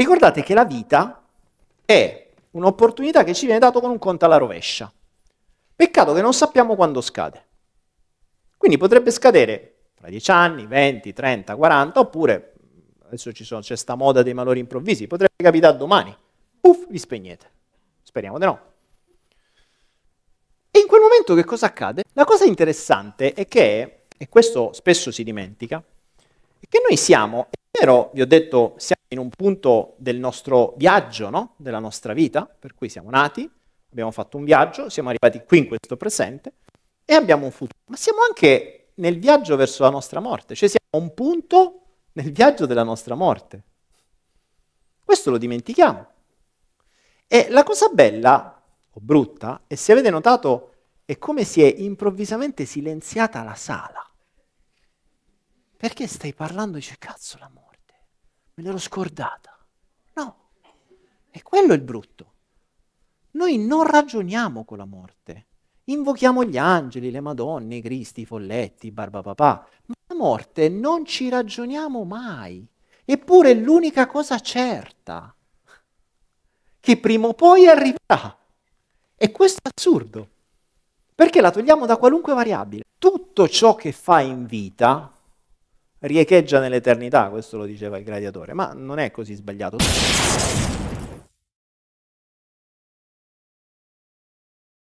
Ricordate che la vita è un'opportunità che ci viene data con un conto alla rovescia. Peccato che non sappiamo quando scade. Quindi potrebbe scadere tra 10 anni, 20, 30, 40, oppure, adesso sono, c'è sta moda dei malori improvvisi, potrebbe capitare domani. Puff, vi spegnete. Speriamo di no. E in quel momento che cosa accade? La cosa interessante è che, e questo spesso si dimentica, è che noi siamo, è vero, vi ho detto, siamo in un punto del nostro viaggio, no? della nostra vita, per cui siamo nati, abbiamo fatto un viaggio, siamo arrivati qui in questo presente e abbiamo un futuro, ma siamo anche nel viaggio verso la nostra morte, cioè siamo a un punto nel viaggio della nostra morte. Questo lo dimentichiamo. E la cosa bella o brutta, e se avete notato, è come si è improvvisamente silenziata la sala. Perché stai parlando e dice cazzo l'amore? me l'ero scordata. No, è quello il brutto. Noi non ragioniamo con la morte. Invochiamo gli angeli, le madonne, i cristi, i folletti, i barbapapà, ma la morte non ci ragioniamo mai. Eppure è l'unica cosa certa, che prima o poi arriverà. E questo è assurdo, perché la togliamo da qualunque variabile. Tutto ciò che fa in vita riecheggia nell'eternità, questo lo diceva il gladiatore, ma non è così sbagliato.